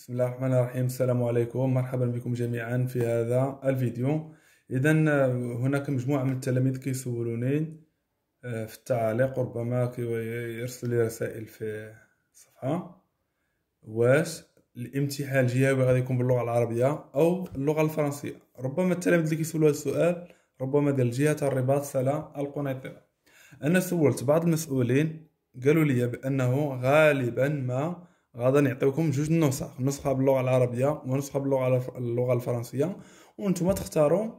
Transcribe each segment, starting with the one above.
بسم الله الرحمن الرحيم السلام عليكم مرحبا بكم جميعا في هذا الفيديو اذا هناك مجموعه من التلاميذ كيسولوني آه، في التعليق ربما يرسلوا لي رسائل في الصفحه واش الامتحان الجهوي غادي يكون باللغه العربيه او اللغه الفرنسيه ربما التلاميذ اللي كيسولوا هذا السؤال ربما ديال جهه الرباط سلا القنيطره انا سولت بعض المسؤولين قالوا لي بانه غالبا ما غادا نعطيوكم جوج نسخ نسخه باللغه العربيه ونسخه باللغه اللغه الفرنسيه وانتم تختاروا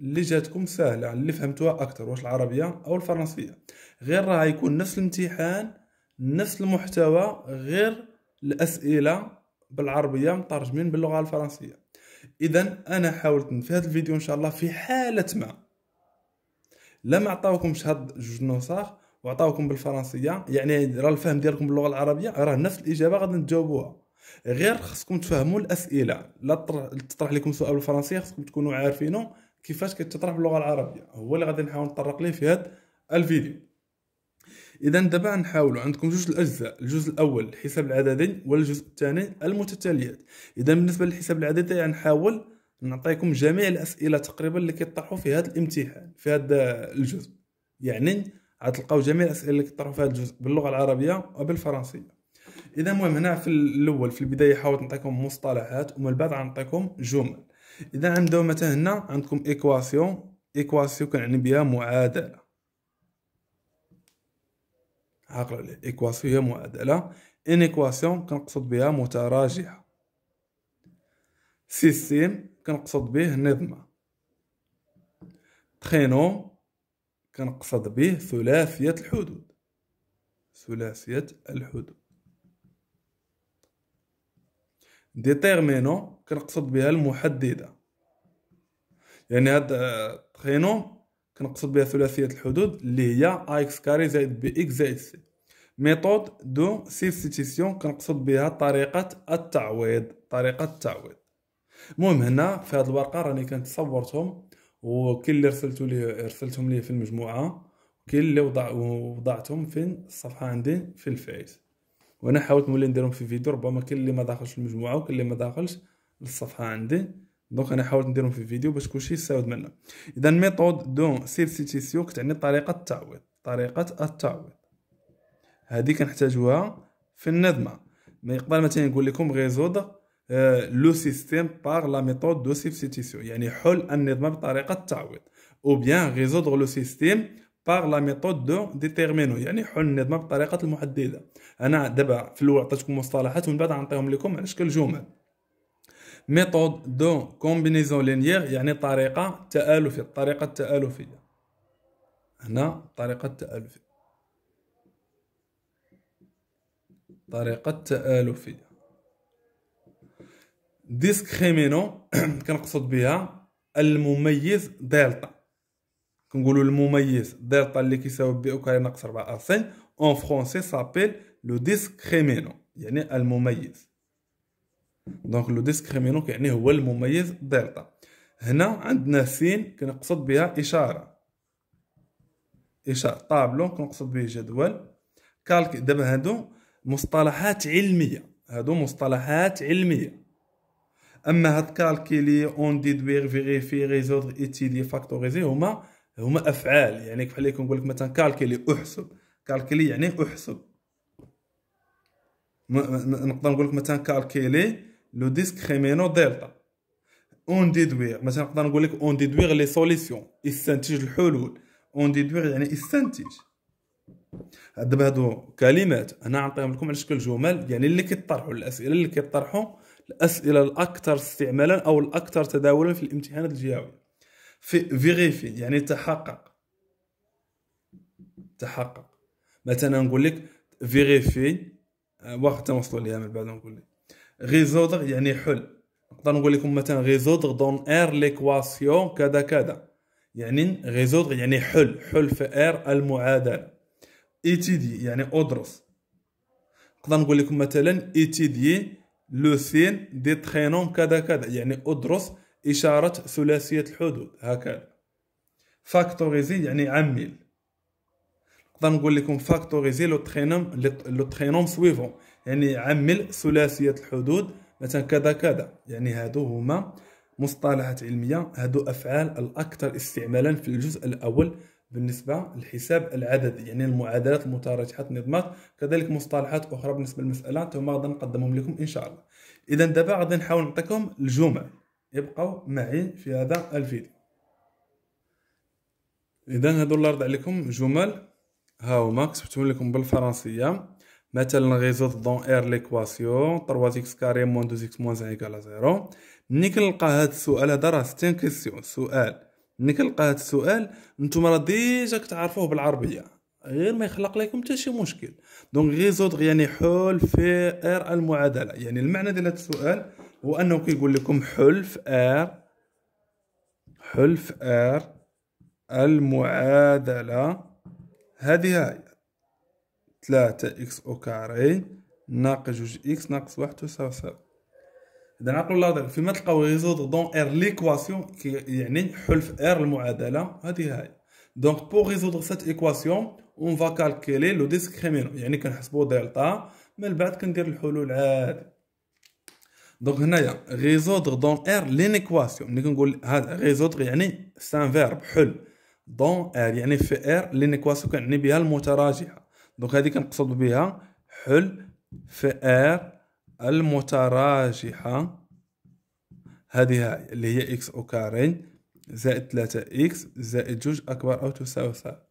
اللي جاتكم سهله اللي فهمتوها اكثر واش العربيه او الفرنسيه غير راه يكون نفس الامتحان نفس المحتوى غير الاسئله بالعربيه مترجمين باللغه الفرنسيه اذا انا حاولت في هذا الفيديو ان شاء الله في حاله ما لم عطاوكمش هاد جوج نسخ وعطاوكم بالفرنسيه يعني راه الفهم ديالكم باللغه العربيه راه نفس الاجابه غادي تجاوبوها غير خصكم تفهموا الاسئله لا تطرح لكم سؤال بالفرنسيه خصكم تكونوا عارفينه كيفاش كتطرح باللغه العربيه هو اللي غادي نحاول نطرق ليه في هذا الفيديو اذا دابا نحاولوا عندكم جوج الاجزاء الجزء الاول الحساب العددي والجزء الثاني المتتاليات اذا بالنسبه للحساب العددي غنحاول نعطيكم جميع الاسئله تقريبا اللي كيطرحوا في هذا الامتحان في هذا الجزء يعني غتلقاو جميع الاسئله اللي كيطرحوا في هذا الجزء باللغه العربيه وبالفرنسيه اذا المهم هنا في الاول في البدايه حاولت نعطيكم مصطلحات ومن بعد غنعطيكم جمل اذا عندو مثلا هنا عندكم ايكواسيون ايكواسيون كنعني بها معادله عقل عليه ايكواسيون هي معادله ان ايكواسيون كنقصد بها متراجعه سيستيم كنقصد به نظمه ترينو كنقصد به ثلاثية الحدود ثلاثية الحدود ديتيرمينو كنقصد بها المحددة يعني هاد تخينو كنقصد بها ثلاثية الحدود اللي هي اكس كاري زائد بي اكس زائد سي ميثود دو سيبستيتيسيون كنقصد بها طريقة التعويض طريقة التعويض المهم هنا في هاد الورقة راني كنتصورتهم صورتهم وكل اللي رسلتو ليه رسلتهم ليه في المجموعه كل اللي وضع وضعتهم فين الصفحه عندي في الفيس وانا حاولت نولي نديرهم في فيديو ربما كل اللي ما داخلش المجموعه وكل اللي ما داخلش للصفحه عندي دونك انا حاولت نديرهم في فيديو باش كلشي يستافد منه اذا ميثود دو سيبستيسيو كتعني طريقه التعويض طريقه التعويض هذه كنحتاجوها في النظمه ما يقدر مثلا يقول لكم غيزود لو سيستيم بار لا ميثود دو سيبستيسيون يعني حل النظام بطريقه التعويض او بيان ريزودغ لو سيستيم بار لا ميثود دو ديتيرمينو يعني حل النظام بطريقه المحدده انا دابا في الاول عطيتكم مصطلحات ومن بعد غنعطيهم لكم على شكل جمل ميثود دو كومبينيزون لينيير يعني طريقه تالفيه الطريقه التالفيه هنا الطريقه التالفيه طريقه التالفيه خيمينو كنقصد بها المميز دلتا كنقولوا المميز دلتا اللي كيساوي بي اوكاري ناقص 4 اسين اون فرونسي سابيل لو خيمينو يعني المميز دونك لو خيمينو كيعني هو المميز دلتا هنا عندنا سين كنقصد بها اشاره اشاره طابلو كنقصد به جدول كالك دابا هادو مصطلحات علميه هادو مصطلحات علميه اما هاد كالكيلي اون ديدوير فيريفي ريزودر اتيدي فاكتوريزي هما هما افعال يعني بحال اللي كنقول لك مثلا كالكيلي احسب كالكيلي يعني احسب نقدر نقول لك مثلا كالكيلي لو ديسك خيمينو دلتا اون ديدوير مثلا نقدر نقول لك اون ديدوير لي سوليسيون استنتج الحلول اون ديدوير يعني استنتج دابا هادو كلمات انا نعطيهم لكم على شكل جمل يعني اللي كيطرحوا الاسئله اللي كيطرحوا الاسئله الاكثر استعمالا او الاكثر تداولا في الامتحانات الجهويه في فيغيفي يعني تحقق تحقق مثلا نقول لك فيغيفي وقت نوصلوا ليها من بعد نقول لك ريزودغ يعني حل نقدر نقول لكم مثلا ريزودغ دون ار ليكواسيون كذا كذا يعني ريزودغ يعني حل حل في ار المعادله ايتيدي يعني ادرس نقدر نقول لكم مثلا ايتيدي لو سين دي ترينون كذا كذا يعني أدرس إشارة ثلاثية الحدود هكذا فاكتوريزي يعني عمل نقدر نقول لكم فاكتوريزي لو ترينوم لو ترينوم سويفون يعني عمل ثلاثية الحدود مثلا كذا كذا يعني هادو هما مصطلحات علمية هادو أفعال الأكثر استعمالا في الجزء الأول بالنسبة للحساب العددي يعني المعادلات المتراجحة النظمات كذلك مصطلحات أخرى بالنسبة للمسألة ثم غادي نقدمهم لكم إن شاء الله إذا دابا غادي نحاول نعطيكم الجمل يبقوا معي في هذا الفيديو إذا هادو الله يرضى عليكم جمل ها هما كتبتهم لكم بالفرنسية مثلا غيزوت دون اير ليكواسيون 3 اكس كاري موان 2 اكس موان زان ايكال زيرو ملي كنلقى هاد السؤال هذا راه ستين كيسيون سؤال ملي كنلقى هاد السؤال نتوما راه ديجا كتعرفوه بالعربيه غير ما يخلق لكم حتى شي مشكل دونك ريزودغ يعني حل في ار المعادله يعني المعنى ديال هذا السؤال هو انه كيقول لكم حل في ار حل في ار المعادله هذه هاي 3 اكس او كاري ناقص جوج اكس ناقص واحد تساوي صفر اذا نعقلوا اللاضغ فيما تلقاو ريزودغ دون ار ليكواسيون يعني حل في ار المعادله هذه هاي دونك بور ريزودغ سات ايكواسيون اون فا كالكولي لو ديسكريمينو يعني كنحسبوا دلتا من بعد كندير الحلول عادي دونك هنايا ريزودغ دون ار لينيكواسيون ملي كنقول هذا ريزودغ يعني سان فيرب حل دون ار يعني في ار لينيكواسيون كنعني بها المتراجعه دونك هذه كنقصد بها حل في ار المتراجحة هذه اللي هي إكس أو كارين زائد ثلاثة إكس زائد جوج أكبر أو تساوي صفر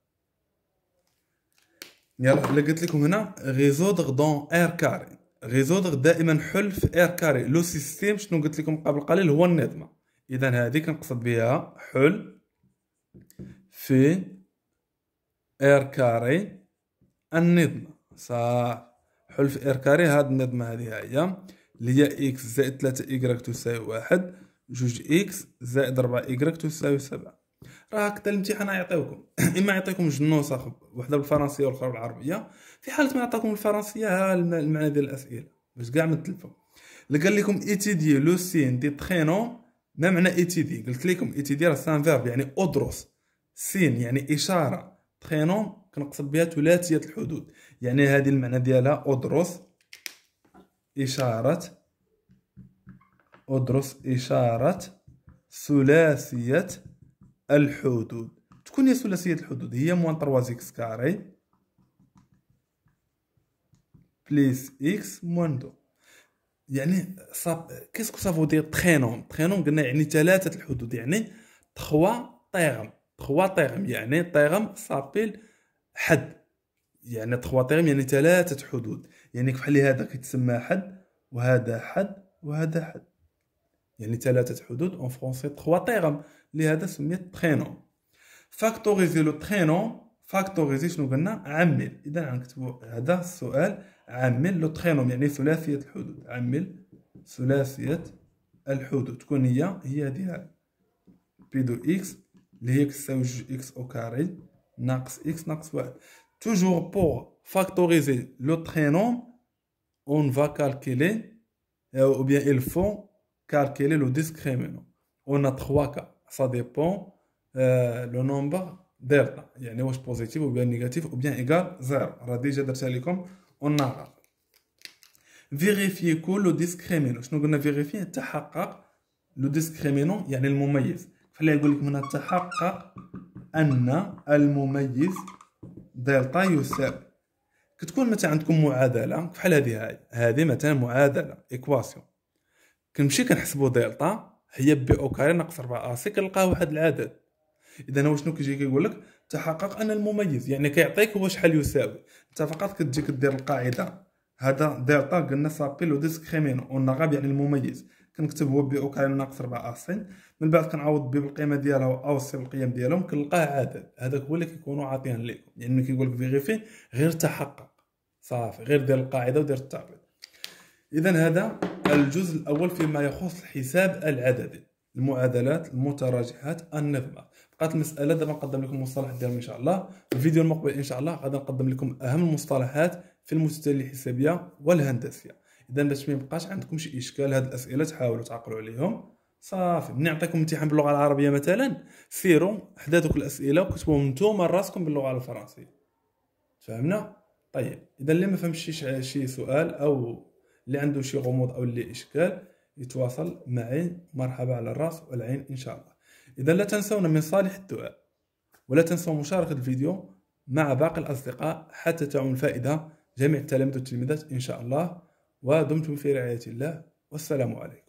يلا اللي قلت لكم هنا غيزودغ دون إير كاري غيزودغ دائما حل في إير كاري لو سيستيم شنو قلت لكم قبل قليل هو النظمة إذا هذه كنقصد بها حل في إير كاري النظمة صح حلف إر كاري هاد هادي هذه هي اللي هي إكس زائد تلاتة إيكغيك تساوي واحد جوج إكس زائد ربعة إيكغيك تساوي سبعة راه هاكدا الامتحان غيعطيوكم اما يعطيكم جنوصه وحده بالفرنسيه والاخرى بالعربيه في حاله ما عطاكم الفرنسيه ها المعنى ديال الاسئله باش كاع ما تلفوا اللي قال لكم ايتيدي لو سين دي ترينو ما معنى ايتيدي قلت لكم ايتيدي راه سان فيرب يعني ادرس سين يعني اشاره ترينو كنقصد بها ثلاثيه الحدود يعني هذه المعنى ديالها ادرس اشاره ادرس اشاره ثلاثيه الحدود تكون هي ثلاثيه الحدود هي موان 3 اكس كاري بليس اكس موان 2 يعني صاب كيسكو سافو دي تخينوم تخينوم قلنا يعني ثلاثه الحدود يعني 3 طيغم 3 طيغم يعني طيغم صابيل حد يعني تخوا تخواطيريم يعني ثلاثه حدود يعني بحال هذا كيتسمى حد وهذا حد وهذا حد يعني ثلاثه حدود اون فرونسي تخوا تخواطيريم لهذا سميت تخينو فاكتوريزي لو تخينو فاكتوريزي شنو قلنا عمل اذا غنكتبو هذا السؤال عمل لو تخينو يعني ثلاثيه الحدود عمل ثلاثيه الحدود تكون هي هي هذه بي دو اكس اللي هي كتساوي جوج اكس او كاري Toujours pour factoriser le traînant, on va calculer, euh, ou bien il faut calculer le discriminant. On a trois cas. Ça dépend euh, le nombre delta. Il y a une wash positive ou bien négatif ou bien égal 0. Radis, j'ai d'abord comme on a. Vérifier que le discriminant. Je vais vérifier le discriminant. Il y a le moment. Il faut que je vous le أن المميز دلتا يساوي كتكون مثلا عندكم معادله بحال هذه هاي هذه مثلا معادله ايكواسيون كنمشي كنحسبو دلتا هي بي او كاري ناقص 4 ا آه، سي كنلقاه واحد العدد اذا هو شنو كيجي كيقول لك تحقق ان المميز يعني كيعطيك هو شحال يساوي انت فقط كتجي كدير القاعده هذا دلتا قلنا سابيل وديسكريمينو اون يعني المميز كنكتب هو بي او كاري ناقص 4 اسين من بعد كنعوض بي بالقيمه ديالها او سي بالقيم ديالهم كنلقاه عدد هذاك هو اللي كيكونوا عاطيين ليكم لانه يعني كيقول لك فيغيفي غير تحقق صافي غير دير القاعده ودير التعويض اذا هذا الجزء الاول فيما يخص الحساب العددي المعادلات المتراجحات النظمه بقات المساله دابا نقدم لكم المصطلح ديالهم ان شاء الله في الفيديو المقبل ان شاء الله غادي نقدم لكم اهم المصطلحات في المسجلات الحسابيه والهندسيه اذا باش ما يبقاش عندكم شي اشكال هاد الاسئله تحاولوا تعقلوا عليهم صافي ملي نعطيكم امتحان باللغه العربيه مثلا سيروا حدا دوك الاسئله وكتبوهم نتوما راسكم باللغه الفرنسيه فهمنا طيب اذا اللي ما فهمش شي, شي سؤال او اللي عنده شي غموض او اللي اشكال يتواصل معي مرحبا على الراس والعين ان شاء الله اذا لا تنسونا من صالح الدعاء ولا تنسوا مشاركه الفيديو مع باقي الاصدقاء حتى تعم الفائده جميع التلاميذ والتلميذات ان شاء الله ودمتم في رعاية الله والسلام عليكم